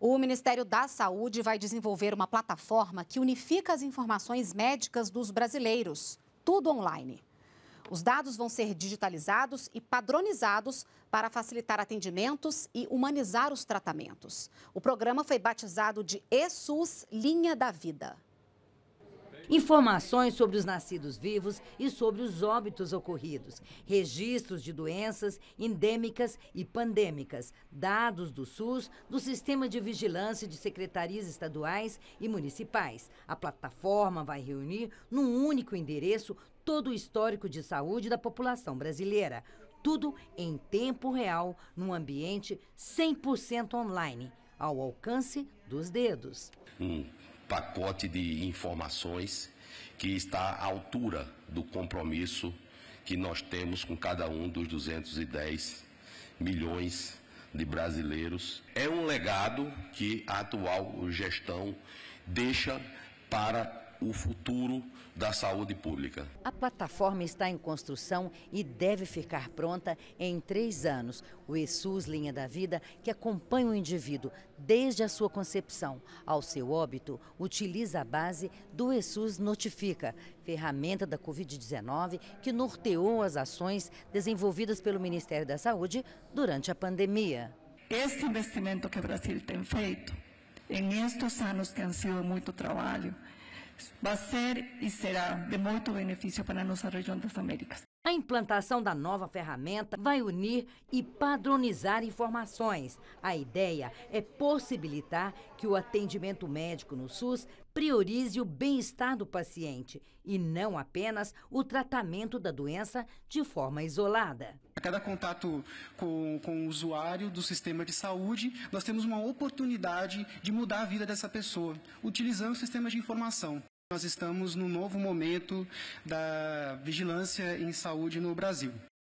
O Ministério da Saúde vai desenvolver uma plataforma que unifica as informações médicas dos brasileiros, tudo online. Os dados vão ser digitalizados e padronizados para facilitar atendimentos e humanizar os tratamentos. O programa foi batizado de ESUS Linha da Vida informações sobre os nascidos vivos e sobre os óbitos ocorridos, registros de doenças endêmicas e pandêmicas, dados do SUS, do Sistema de Vigilância de Secretarias Estaduais e Municipais. A plataforma vai reunir num único endereço todo o histórico de saúde da população brasileira. Tudo em tempo real, num ambiente 100% online, ao alcance dos dedos. Hum pacote de informações que está à altura do compromisso que nós temos com cada um dos 210 milhões de brasileiros. É um legado que a atual gestão deixa para o futuro da saúde pública. A plataforma está em construção e deve ficar pronta em três anos. O ESUS Linha da Vida, que acompanha o indivíduo desde a sua concepção ao seu óbito, utiliza a base do ESUS Notifica, ferramenta da Covid-19 que norteou as ações desenvolvidas pelo Ministério da Saúde durante a pandemia. Este investimento que o Brasil tem feito em estes anos que han sido muito trabalho, va a ser y será de mucho beneficio para nuestra región de las Américas. A implantação da nova ferramenta vai unir e padronizar informações. A ideia é possibilitar que o atendimento médico no SUS priorize o bem-estar do paciente e não apenas o tratamento da doença de forma isolada. A cada contato com, com o usuário do sistema de saúde, nós temos uma oportunidade de mudar a vida dessa pessoa, utilizando o sistema de informação. Nós estamos num novo momento da vigilância em saúde no Brasil.